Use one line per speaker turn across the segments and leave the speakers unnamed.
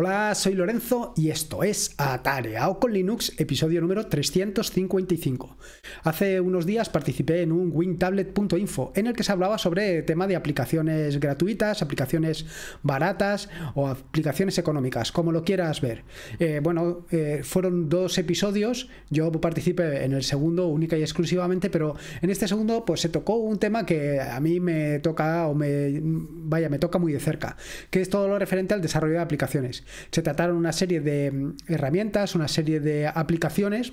Hola, soy Lorenzo y esto es Atareao con Linux, episodio número 355. Hace unos días participé en un wintablet.info en el que se hablaba sobre el tema de aplicaciones gratuitas, aplicaciones baratas o aplicaciones económicas, como lo quieras ver. Eh, bueno, eh, fueron dos episodios, yo participé en el segundo única y exclusivamente, pero en este segundo pues se tocó un tema que a mí me toca o me vaya, me toca muy de cerca, que es todo lo referente al desarrollo de aplicaciones. Se trataron una serie de mm, herramientas, una serie de aplicaciones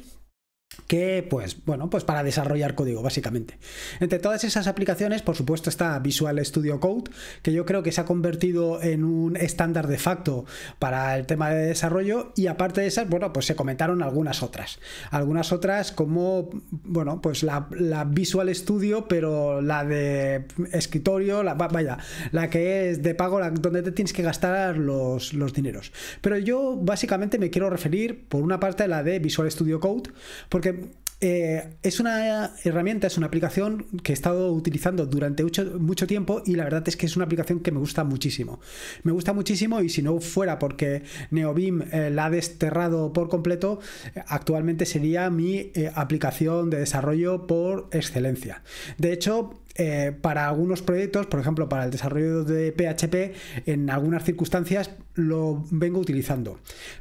que pues bueno pues para desarrollar código básicamente entre todas esas aplicaciones por supuesto está Visual Studio Code que yo creo que se ha convertido en un estándar de facto para el tema de desarrollo y aparte de esas bueno pues se comentaron algunas otras algunas otras como bueno pues la, Visual Studio pero la de escritorio la vaya la que es de pago la, donde te tienes que gastar los, los dineros pero yo básicamente me quiero referir por una parte a la de Visual Studio Code porque eh, es una herramienta, es una aplicación que he estado utilizando durante mucho, tiempo y la verdad es que es una aplicación que me gusta muchísimo. Me gusta muchísimo y si no fuera porque NeoBeam eh, la ha desterrado por completo, actualmente sería mi eh, aplicación de desarrollo por excelencia. De hecho, eh, para algunos proyectos, por ejemplo, para el desarrollo de PHP, en algunas circunstancias lo vengo utilizando.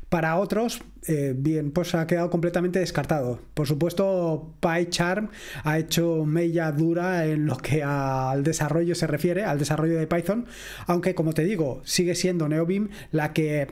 Para otros, eh, bien, pues ha quedado completamente descartado. Por supuesto, PyCharm ha hecho mella dura en lo que al desarrollo se refiere, al desarrollo de Python, aunque como te digo, sigue siendo NeoBeam la que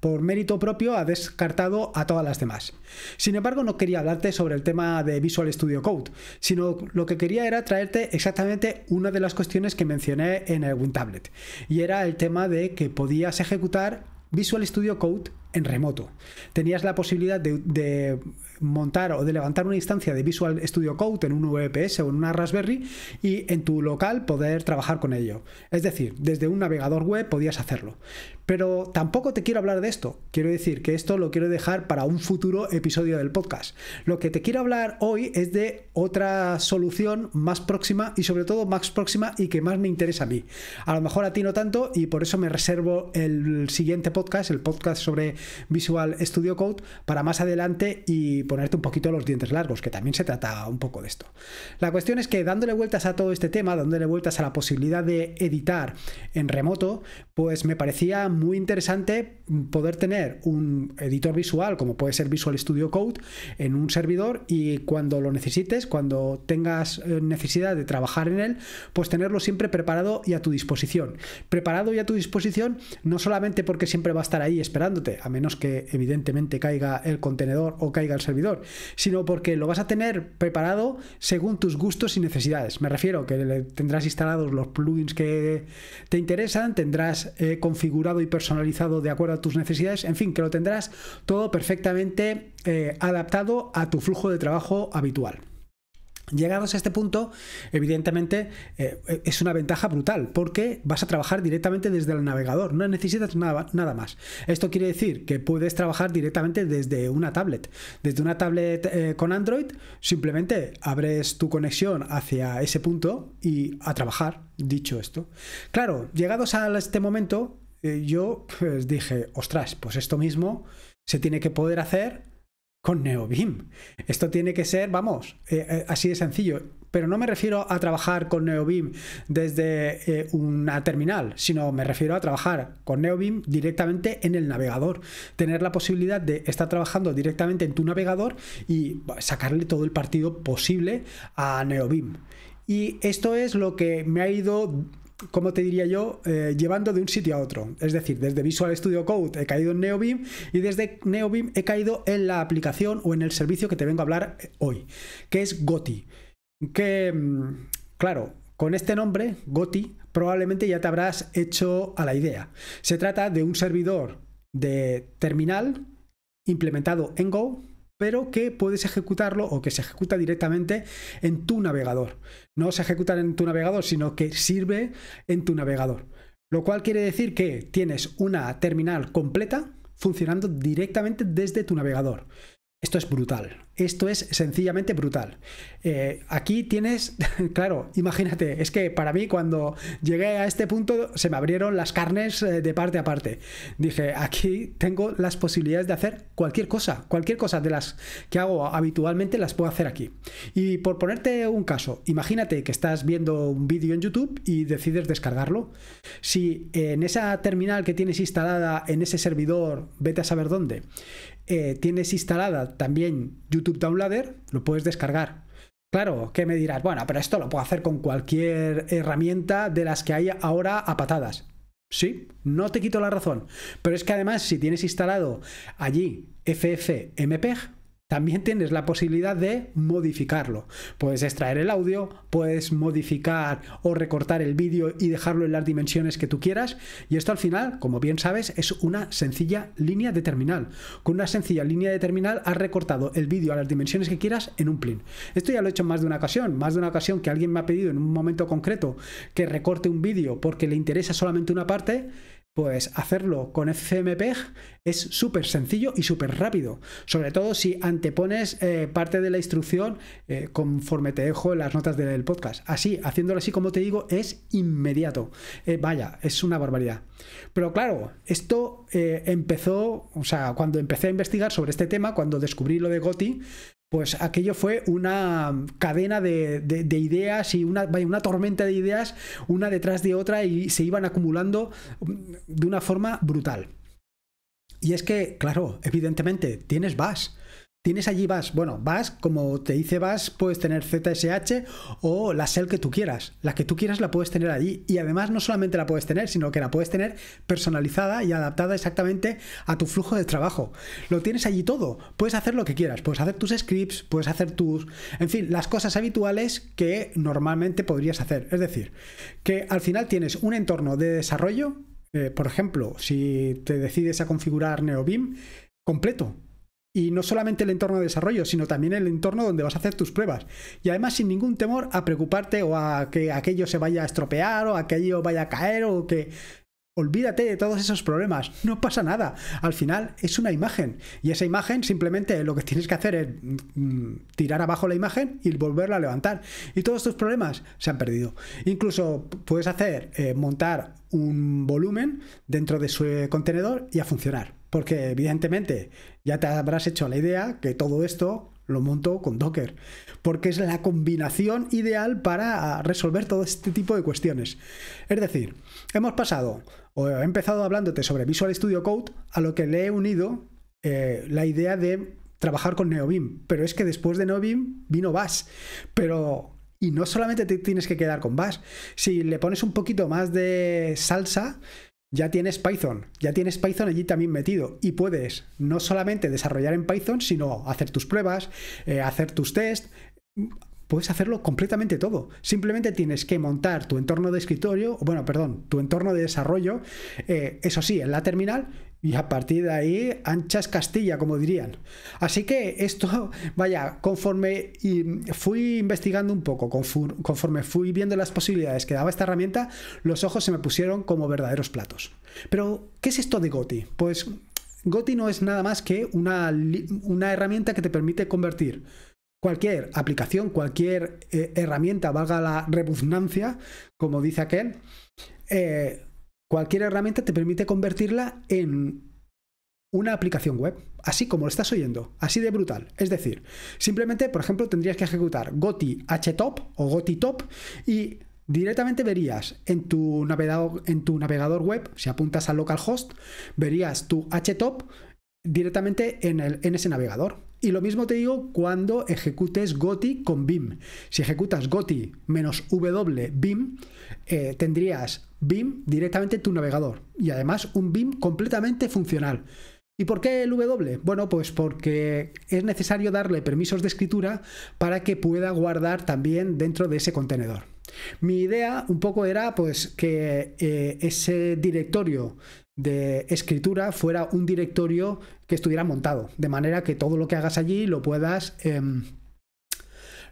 por mérito propio ha descartado a todas las demás. Sin embargo, no quería hablarte sobre el tema de Visual Studio Code, sino lo que quería era traerte exactamente una de las cuestiones que mencioné en el WinTablet, y era el tema de que podías ejecutar Visual Studio Code en remoto. Tenías la posibilidad de, de montar o de levantar una instancia de Visual Studio Code en un VPS o en una Raspberry y en tu local poder trabajar con ello. Es decir, desde un navegador web podías hacerlo. Pero tampoco te quiero hablar de esto. Quiero decir que esto lo quiero dejar para un futuro episodio del podcast. Lo que te quiero hablar hoy es de otra solución más próxima y sobre todo más próxima y que más me interesa a mí. A lo mejor a ti no tanto y por eso me reservo el siguiente podcast, el podcast sobre Visual Studio Code, para más adelante y ponerte un poquito los dientes largos, que también se trata un poco de esto. La cuestión es que dándole vueltas a todo este tema, dándole vueltas a la posibilidad de editar en remoto, pues me parecía muy interesante poder tener un editor visual, como puede ser Visual Studio Code, en un servidor y cuando lo necesites, cuando tengas eh, necesidad de trabajar en él, pues tenerlo siempre preparado y a tu disposición. Preparado y a tu disposición, no solamente porque siempre va a estar ahí esperándote, a menos que evidentemente caiga el contenedor o caiga el servidor, sino porque lo vas a tener preparado según tus gustos y necesidades. Me refiero que tendrás instalados los plugins que te interesan, tendrás eh, configurado y personalizado de acuerdo a tus necesidades, en fin, que lo tendrás todo perfectamente eh, adaptado a tu flujo de trabajo habitual. Llegados a este punto, evidentemente eh, eh, es una ventaja brutal porque vas a trabajar directamente desde el navegador, no necesitas nada, más. Esto quiere decir que puedes trabajar directamente desde una tablet. Desde una tablet eh, con Android, simplemente abres tu conexión hacia ese punto y a trabajar, dicho esto. Claro, llegados a este momento, yo pues, dije, ostras, pues esto mismo se tiene que poder hacer con NeoBim, Esto tiene que ser, vamos, eh, eh, así de sencillo. Pero no me refiero a trabajar con NeoBim desde eh, una terminal, sino me refiero a trabajar con NeoBim directamente en el navegador. Tener la posibilidad de estar trabajando directamente en tu navegador y sacarle todo el partido posible a NeoBim. Y esto es lo que me ha ido Cómo te diría yo, eh, llevando de un sitio a otro. Es decir, desde Visual Studio Code he caído en Neobim y desde Neobim he caído en la aplicación o en el servicio que te vengo a hablar eh, hoy, que es Goti. Que, mm, claro, con este nombre, Goti, probablemente ya te habrás hecho a la idea. Se trata de un servidor de terminal implementado en Go pero que puedes ejecutarlo o que se ejecuta directamente en tu navegador. No se ejecuta en tu navegador, sino que sirve en tu navegador. Lo cual quiere decir que tienes una terminal completa funcionando directamente desde tu navegador. Esto es brutal. Esto es sencillamente brutal. Eh, aquí tienes, claro, imagínate, es que para mí cuando llegué a este punto se me abrieron las carnes eh, de parte a parte. Dije, aquí tengo las posibilidades de hacer cualquier cosa, cualquier cosa de las que hago habitualmente las puedo hacer aquí. Y por ponerte un caso, imagínate que estás viendo un vídeo en YouTube y decides descargarlo. Si en esa terminal que tienes instalada, en ese servidor, vete a saber dónde, eh, tienes instalada también YouTube Downloader, lo puedes descargar. Claro, que me dirás, bueno, pero esto lo puedo hacer con cualquier herramienta de las que hay ahora a patadas. Sí, no te quito la razón. Pero es que además, si tienes instalado allí FFmpeg, también tienes la posibilidad de modificarlo. Puedes extraer el audio, puedes modificar o recortar el vídeo y dejarlo en las dimensiones que tú quieras. Y esto al final, como bien sabes, es una sencilla línea de terminal. Con una sencilla línea de terminal has recortado el vídeo a las dimensiones que quieras en un plin. Esto ya lo he hecho más de una ocasión. Más de una ocasión que alguien me ha pedido en un momento concreto que recorte un vídeo porque le interesa solamente una parte pues hacerlo con FMPEG es súper sencillo y súper rápido, sobre todo si antepones eh, parte de la instrucción eh, conforme te dejo las notas del podcast. Así, haciéndolo así como te digo, es inmediato. Eh, vaya, es una barbaridad. Pero claro, esto empezó, o sea, cuando empecé a investigar sobre este tema, cuando descubrí lo de Goti, pues aquello fue una cadena de, ideas y una, una tormenta de ideas una detrás de otra y se iban acumulando mm, de una forma brutal. Y es que, claro, evidentemente, tienes VAS. Tienes allí VAS. Bueno, VAS, como te dice VAS, puedes tener ZSH o la SEL que tú quieras. La que tú quieras la puedes tener allí. Y además no solamente la puedes tener, sino que la puedes tener personalizada y adaptada exactamente a tu flujo de trabajo. Lo tienes allí todo. Puedes hacer lo que quieras. Puedes hacer tus scripts, puedes hacer tus... En fin, las cosas habituales que normalmente podrías hacer. Es decir, que al final tienes un entorno de desarrollo. Eh, por ejemplo, si te decides a configurar NeoBeam completo, y no solamente el entorno de desarrollo, sino también el entorno donde vas a hacer tus pruebas. Y además sin ningún temor a preocuparte o a que aquello se vaya a estropear o a aquello vaya a caer o que Olvídate de todos esos problemas, no pasa nada. Al final es una imagen y esa imagen simplemente lo que tienes que hacer es mm, tirar abajo la imagen y volverla a levantar. Y todos tus problemas se han perdido. Incluso puedes hacer eh, montar un volumen dentro de su contenedor y a funcionar. Porque evidentemente ya te habrás hecho la idea que todo esto lo monto con Docker, porque es la combinación ideal para resolver todo este tipo de cuestiones. Es decir, hemos pasado, o he empezado hablándote sobre Visual Studio Code, a lo que le he unido eh, la idea de trabajar con NeoBeam, pero es que después de NeoBeam vino Bash, pero... Y no solamente te tienes que quedar con Bash, si le pones un poquito más de salsa, ya tienes Python, ya tienes Python allí también metido y puedes no solamente desarrollar en Python, sino hacer tus pruebas, eh, hacer tus tests, puedes hacerlo completamente todo. Simplemente tienes que montar tu entorno de escritorio, bueno, perdón, tu entorno de desarrollo, eh, eso sí, en la terminal y a partir de ahí, anchas Castilla, como dirían. Así que esto, vaya, conforme fui investigando un poco, conforme fui viendo las posibilidades que daba esta herramienta, los ojos se me pusieron como verdaderos platos. Pero, ¿qué es esto de Goti? Pues Goti no es nada más que una, herramienta que te permite convertir cualquier aplicación, cualquier eh, herramienta, valga la repugnancia como dice aquel, eh, Cualquier herramienta te permite convertirla en una aplicación web, así como lo estás oyendo, así de brutal. Es decir, simplemente, por ejemplo, tendrías que ejecutar GOTI HTOP o GOTI TOP y directamente verías en tu navegador, en tu navegador web, si apuntas a localhost, verías tu HTOP directamente en ese navegador. Y lo mismo te digo cuando ejecutes GOTI con BIM. Si ejecutas GOTI menos W BIM, eh, tendrías BIM directamente en tu navegador y además un BIM completamente funcional. ¿Y por qué el W? Bueno, pues porque es necesario darle permisos de escritura para que pueda guardar también dentro de ese contenedor. Mi idea un poco era pues que eh, ese directorio de escritura fuera un directorio que estuviera montado, de manera que todo lo que hagas allí lo puedas... Em,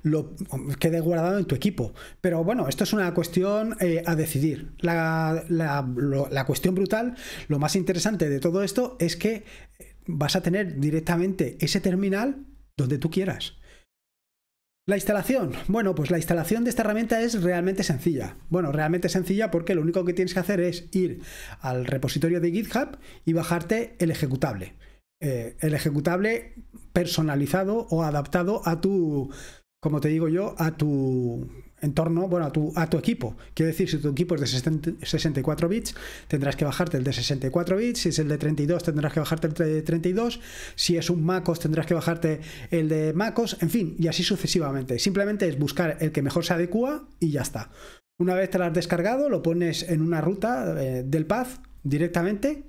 lo quede guardado en tu equipo. Pero bueno, esto es una cuestión eh, a decidir. la cuestión brutal, lo más interesante de todo esto es que eh, vas a tener directamente ese terminal donde tú quieras. La instalación. Bueno, pues la instalación de esta herramienta es realmente sencilla. Bueno, realmente sencilla porque lo único que tienes que hacer es ir al repositorio de GitHub y bajarte el ejecutable. Eh, el ejecutable personalizado o adaptado a tu, como te digo yo, a tu entorno, bueno, a tu, a tu equipo. Quiero decir, si tu equipo es de 64 bits, tendrás que bajarte el de 64 bits, si es el de 32 tendrás que bajarte el de 32, si es un MacOS tendrás que bajarte el de MacOS, en fin, y así sucesivamente. Simplemente es buscar el que mejor se adecua y ya está. Una vez te lo has descargado, lo pones en una ruta eh, del path directamente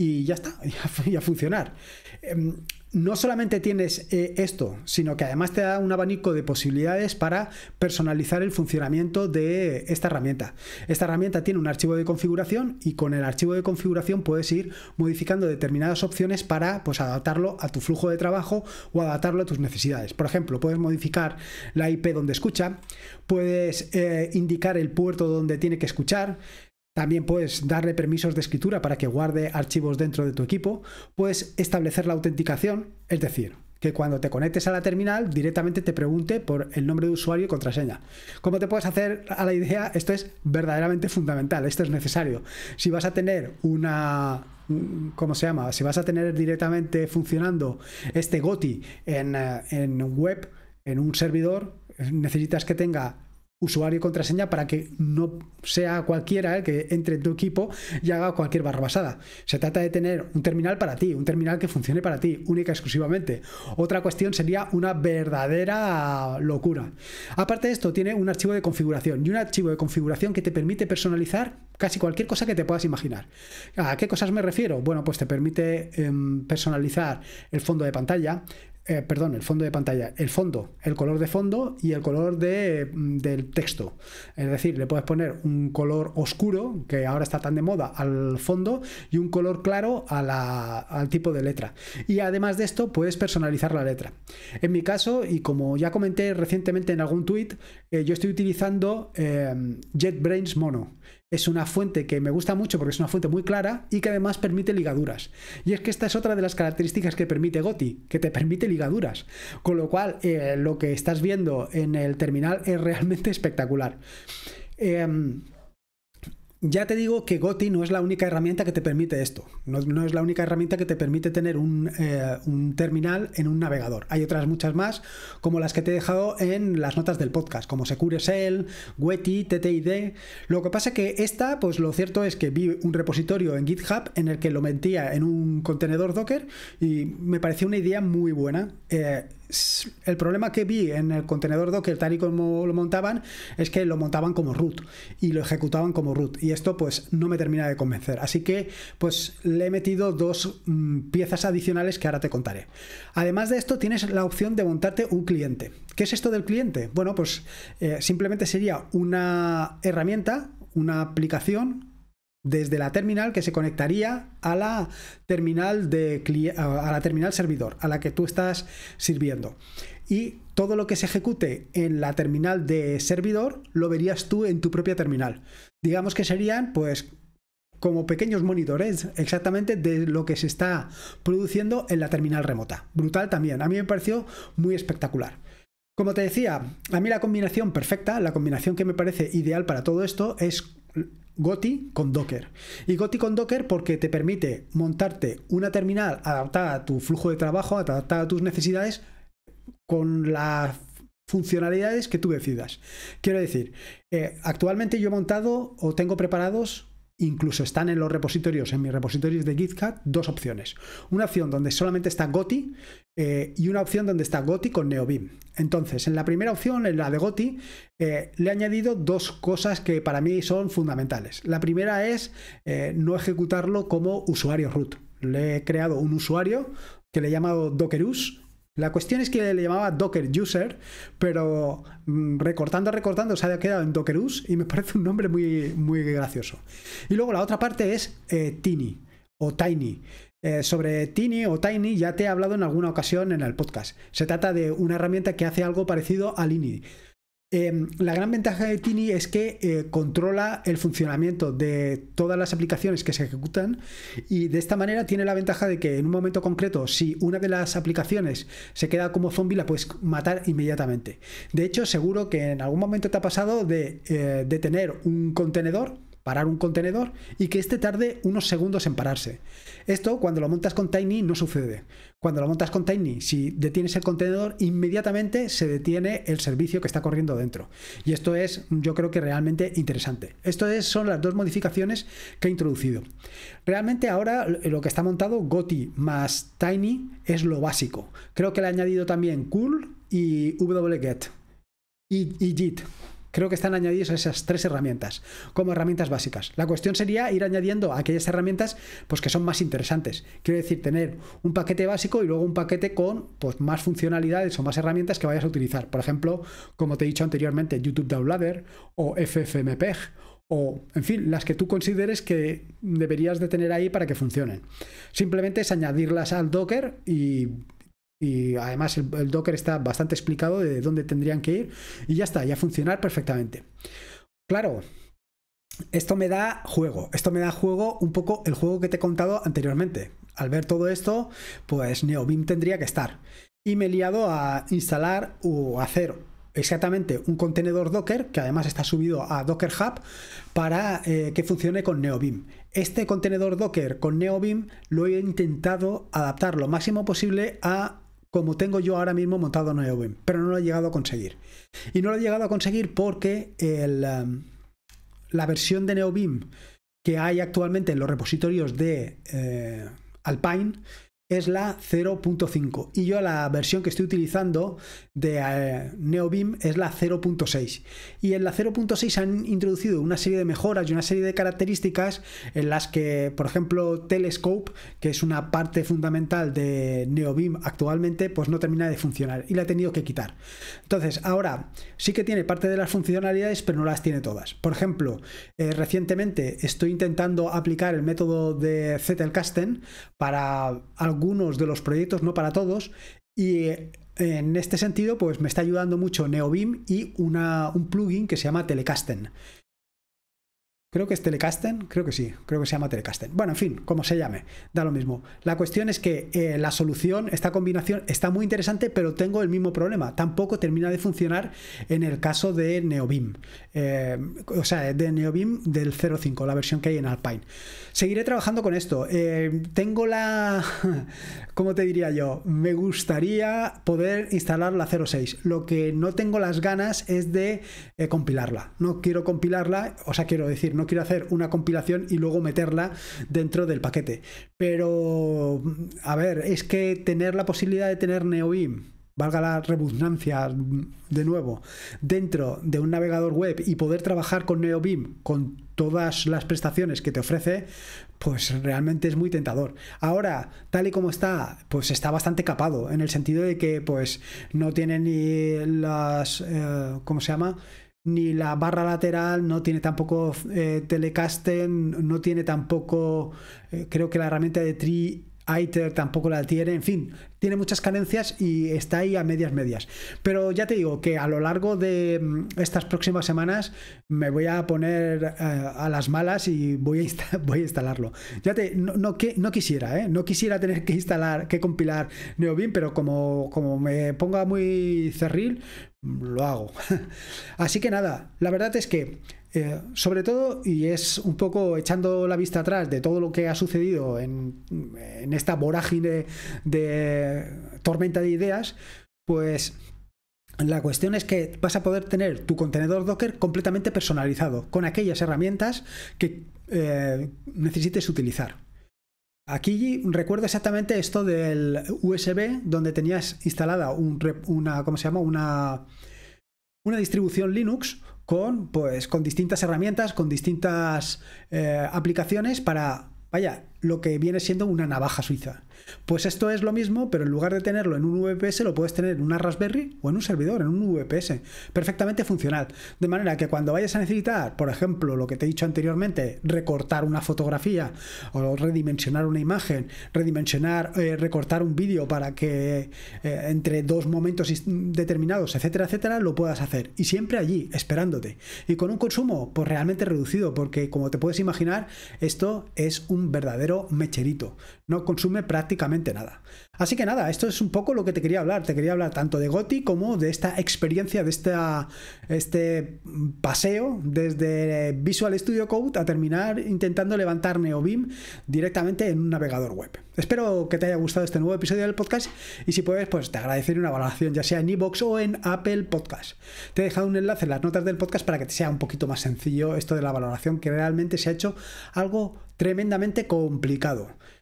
y ya está, ya a, funcionar. Em, no solamente tienes eh, esto, sino que además te da un abanico de posibilidades para personalizar el funcionamiento de esta herramienta. Esta herramienta tiene un archivo de configuración y con el archivo de configuración puedes ir modificando determinadas opciones para pues, adaptarlo a tu flujo de trabajo o adaptarlo a tus necesidades. Por ejemplo, puedes modificar la IP donde escucha, puedes eh, indicar el puerto donde tiene que escuchar, también puedes darle permisos de escritura para que guarde archivos dentro de tu equipo. Puedes establecer la autenticación, es decir, que cuando te conectes a la terminal directamente te pregunte por el nombre de usuario y contraseña. ¿Cómo te puedes hacer a la idea, esto es verdaderamente fundamental, esto es necesario. Si vas a tener una... ¿Cómo se llama? Si vas a tener directamente funcionando este GOTI en, eh, en web, en un servidor, necesitas que tenga usuario y contraseña para que no sea cualquiera el eh, que entre en tu equipo y haga cualquier barra basada. Se trata de tener un terminal para ti, un terminal que funcione para ti, única y exclusivamente. Otra cuestión sería una verdadera locura. Aparte de esto, tiene un archivo de configuración y un archivo de configuración que te permite personalizar casi cualquier cosa que te puedas imaginar. ¿A qué cosas me refiero? Bueno, pues te permite em, personalizar el fondo de pantalla, eh, perdón, el fondo de pantalla, el fondo, el color de fondo y el color de, mm, del texto. Es decir, le puedes poner un color oscuro, que ahora está tan de moda, al fondo y un color claro a la, al tipo de letra. Y además de esto, puedes personalizar la letra. En mi caso, y como ya comenté recientemente en algún tuit eh, yo estoy utilizando eh, JetBrains Mono es una fuente que me gusta mucho porque es una fuente muy clara y que además permite ligaduras. Y es que esta es otra de las características que permite Goti, que te permite ligaduras. Con lo cual, eh, lo que estás viendo en el terminal es realmente espectacular. Em, ya te digo que Goti no es la única herramienta que te permite esto. No, es la única herramienta que te permite tener eh, un, terminal en un navegador. Hay otras muchas más, como las que te he dejado en las notas del podcast, como SecureSell, Weti, TTID. Lo que pasa es que esta, pues lo cierto es que vi un repositorio en GitHub en el que lo metía en un contenedor Docker y me pareció una idea muy buena. Eh, el problema que vi en el contenedor Docker, tal y como lo montaban, es que lo montaban como root y lo ejecutaban como root. Y esto, pues, no me termina de convencer. Así que, pues, le he metido dos mm, piezas adicionales que ahora te contaré. Además de esto, tienes la opción de montarte un cliente. ¿Qué es esto del cliente? Bueno, pues eh, simplemente sería una herramienta, una aplicación desde la terminal que se conectaría a la terminal de a la terminal servidor a la que tú estás sirviendo y todo lo que se ejecute en la terminal de servidor lo verías tú en tu propia terminal digamos que serían pues como pequeños monitores exactamente de lo que se está produciendo en la terminal remota brutal también a mí me pareció muy espectacular como te decía, a mí la combinación perfecta, la combinación que me parece ideal para todo esto es Goti con Docker. Y Goti con Docker porque te permite montarte una terminal adaptada a tu flujo de trabajo, adaptada a tus necesidades, con las funcionalidades que tú decidas. Quiero decir, eh, actualmente yo he montado o tengo preparados incluso están en los repositorios, en mis repositorios de GitHub, dos opciones. Una opción donde solamente está Goti eh, y una opción donde está Goti con Neovim. Entonces, en la primera opción, en la de Goti, eh, le he añadido dos cosas que para mí son fundamentales. La primera es eh, no ejecutarlo como usuario root. Le he creado un usuario que le he llamado Dockerus la cuestión es que le llamaba Docker User, pero mm, recortando, recortando, se ha quedado en Docker Us y me parece un nombre muy, muy gracioso. Y luego la otra parte es eh, Tiny o Tiny. Eh, sobre Tiny o Tiny ya te he hablado en alguna ocasión en el podcast. Se trata de una herramienta que hace algo parecido a Lini. Em, la gran ventaja de Tini es que eh, controla el funcionamiento de todas las aplicaciones que se ejecutan y de esta manera tiene la ventaja de que en un momento concreto, si una de las aplicaciones se queda como zombie, la puedes matar inmediatamente. De hecho, seguro que en algún momento te ha pasado de, eh, de tener un contenedor parar un contenedor y que este tarde unos segundos en pararse. Esto cuando lo montas con Tiny no sucede. Cuando lo montas con Tiny, si detienes el contenedor, inmediatamente se detiene el servicio que está corriendo dentro. Y esto es, yo creo que realmente interesante. Estas son las dos modificaciones que he introducido. Realmente ahora lo que está montado, Goti más Tiny, es lo básico. Creo que le ha añadido también Cool y wget y, y JIT. Creo que están añadidas esas tres herramientas como herramientas básicas. La cuestión sería ir añadiendo aquellas herramientas pues, que son más interesantes. Quiero decir, tener un paquete básico y luego un paquete con pues, más funcionalidades o más herramientas que vayas a utilizar. Por ejemplo, como te he dicho anteriormente, YouTube Downloader o FFmpeg o, en fin, las que tú consideres que deberías de tener ahí para que funcionen. Simplemente es añadirlas al Docker y y además el, Docker está bastante explicado de dónde tendrían que ir y ya está, ya funcionar perfectamente. Claro, esto me da juego, esto me da juego un poco el juego que te he contado anteriormente. Al ver todo esto, pues NeoBeam tendría que estar. Y me he liado a instalar o hacer exactamente un contenedor Docker, que además está subido a Docker Hub, para eh, que funcione con NeoBeam. Este contenedor Docker con NeoBeam lo he intentado adaptar lo máximo posible a como tengo yo ahora mismo montado en pero no lo he llegado a conseguir. Y no lo he llegado a conseguir porque um, la versión de Neobim que hay actualmente en los repositorios de eh, Alpine es la 0.5 y yo la versión que estoy utilizando de eh, NeoBeam es la 0.6 y en la 0.6 han introducido una serie de mejoras y una serie de características en las que por ejemplo Telescope que es una parte fundamental de NeoBeam actualmente pues no termina de funcionar y la he tenido que quitar entonces ahora sí que tiene parte de las funcionalidades pero no las tiene todas por ejemplo eh, recientemente estoy intentando aplicar el método de Zettelkasten para algún algunos de los proyectos, no para todos. Y eh, en este sentido, pues me está ayudando mucho Neobim y un plugin que se llama Telecasten. Creo que es Telecasten, creo que sí, creo que se llama Telecasten. Bueno, en fin, como se llame, da lo mismo. La cuestión es que eh, la solución, esta combinación está muy interesante, pero tengo el mismo problema. Tampoco termina de funcionar en el caso de NeoBeam, eh, o sea, de NeoBeam del 05, la versión que hay en Alpine. Seguiré trabajando con esto. Eh, tengo la, ¿cómo te diría yo? Me gustaría poder instalar la 06. Lo que no tengo las ganas es de compilarla. No quiero compilarla, o sea, quiero decir, no quiero hacer una compilación y luego meterla dentro del paquete. Pero, a ver, es que tener la posibilidad de tener NeoBIM valga la redundancia de nuevo, dentro de un navegador web y poder trabajar con NeoBIM con todas las prestaciones que te ofrece, pues realmente es muy tentador. Ahora, tal y como está, pues está bastante capado, en el sentido de que pues no tiene ni las, eh, ¿cómo se llama? ni la barra lateral, no tiene tampoco eh, telecasting no tiene tampoco, eh, creo que la herramienta de tri Iter tampoco la tiene, en fin, tiene muchas carencias y está ahí a medias medias. Pero ya te digo que a lo largo de mm, estas próximas semanas me voy a poner eh, a, las malas y voy a, voy a instalarlo. Ya te, no, no, que, no quisiera, ¿eh? no quisiera tener que instalar, que compilar NeoBeam, pero como, como me ponga muy cerril, lo hago. Así que nada, la verdad es que eh, sobre todo, y es un poco echando la vista atrás de todo lo que ha sucedido en, esta vorágine de tormenta de ideas, pues la cuestión es que vas a poder tener tu contenedor Docker completamente personalizado con aquellas herramientas que eh, necesites utilizar. Aquí recuerdo exactamente esto del USB, donde tenías instalada una, ¿cómo se llama? Una, una distribución Linux con, pues, con distintas herramientas, con distintas eh, aplicaciones para, vaya, lo que viene siendo una navaja suiza. Pues esto es lo mismo, pero en lugar de tenerlo en un VPS, lo puedes tener en una Raspberry o en un servidor, en un VPS. Perfectamente funcional. De manera que cuando vayas a necesitar, por ejemplo, lo que te he dicho anteriormente, recortar una fotografía o redimensionar una imagen, redimensionar, eh, recortar un vídeo para que eh, entre dos momentos determinados, etcétera, etcétera, lo puedas hacer. Y siempre allí, esperándote. Y con un consumo, pues realmente reducido, porque como te puedes imaginar, esto es un verdadero mecherito. No consume prácticamente prácticamente nada. Así que nada, esto es un poco lo que te quería hablar. Te quería hablar tanto de Goti como de esta experiencia, de este paseo desde Visual Studio Code a terminar intentando levantar Bim directamente en un navegador web. Espero que te haya gustado este nuevo episodio del podcast y si puedes, pues te agradeceré una valoración, ya sea en iBox o en Apple Podcast. Te he dejado un enlace en las notas del podcast para que te sea un poquito más sencillo esto de la valoración, que realmente se ha hecho algo tremendamente complicado.